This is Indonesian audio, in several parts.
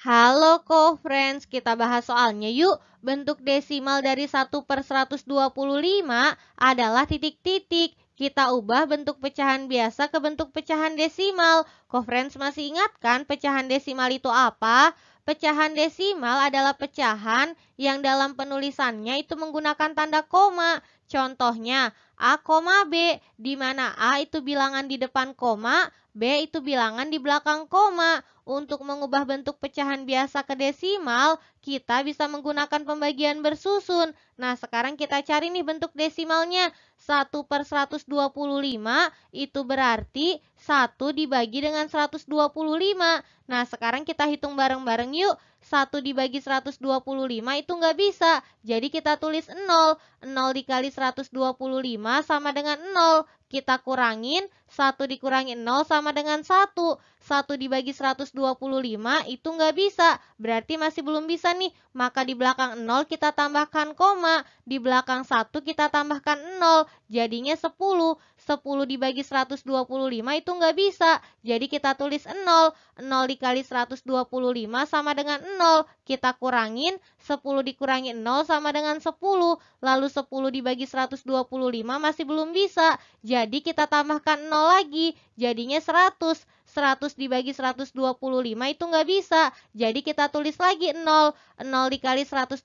Halo co-friends, kita bahas soalnya yuk. Bentuk desimal dari 1 per 125 adalah titik-titik. Kita ubah bentuk pecahan biasa ke bentuk pecahan desimal. Co-friends masih ingat kan pecahan desimal itu apa? Pecahan desimal adalah pecahan yang dalam penulisannya itu menggunakan tanda koma. Contohnya, A, B, di mana A itu bilangan di depan koma, B itu bilangan di belakang koma. Untuk mengubah bentuk pecahan biasa ke desimal, kita bisa menggunakan pembagian bersusun. Nah, sekarang kita cari nih bentuk desimalnya. 1 per 125 itu berarti 1 dibagi dengan 125. Nah, sekarang kita hitung bareng-bareng yuk. 1 dibagi 125 itu nggak bisa. Jadi kita tulis 0. 0 dikali 125 sama dengan 0. Kita kurangin, 1 dikurangi 0 sama dengan 1. 1 dibagi 125 itu nggak bisa, berarti masih belum bisa nih. Maka di belakang 0 kita tambahkan koma, di belakang 1 kita tambahkan 0, jadinya 10. 10 dibagi 125 itu nggak bisa, jadi kita tulis 0. 0 dikali 125 sama dengan 0, kita kurangin, 10 dikurangi 0 sama dengan 10, lalu 10 dibagi 125 masih belum bisa, jadi jadi kita tambahkan 0 lagi, jadinya 100. 100 dibagi 125 itu nggak bisa. Jadi kita tulis lagi 0. 0 dikali 125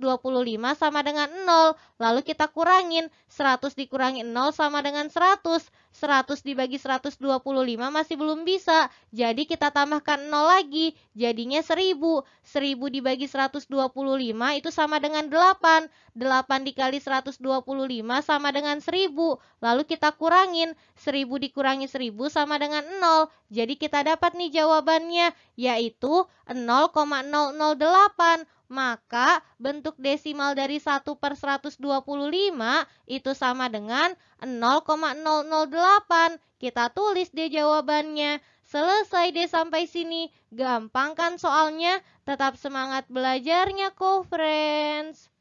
sama dengan 0. Lalu kita kurangin. 100 dikurangi 0 sama dengan 100. 100 dibagi 125 masih belum bisa. Jadi kita tambahkan 0 lagi. Jadinya 1000. 1000 dibagi 125 itu sama dengan 8. 8 dikali 125 sama dengan 1000. Lalu kita kurangin. 1000 dikurangi 1000 sama dengan 0. Jadi kita kita dapat nih jawabannya, yaitu 0,008. Maka bentuk desimal dari 1 per 125 itu sama dengan 0,008. Kita tulis deh jawabannya. Selesai deh sampai sini. Gampang kan soalnya? Tetap semangat belajarnya, co-friends.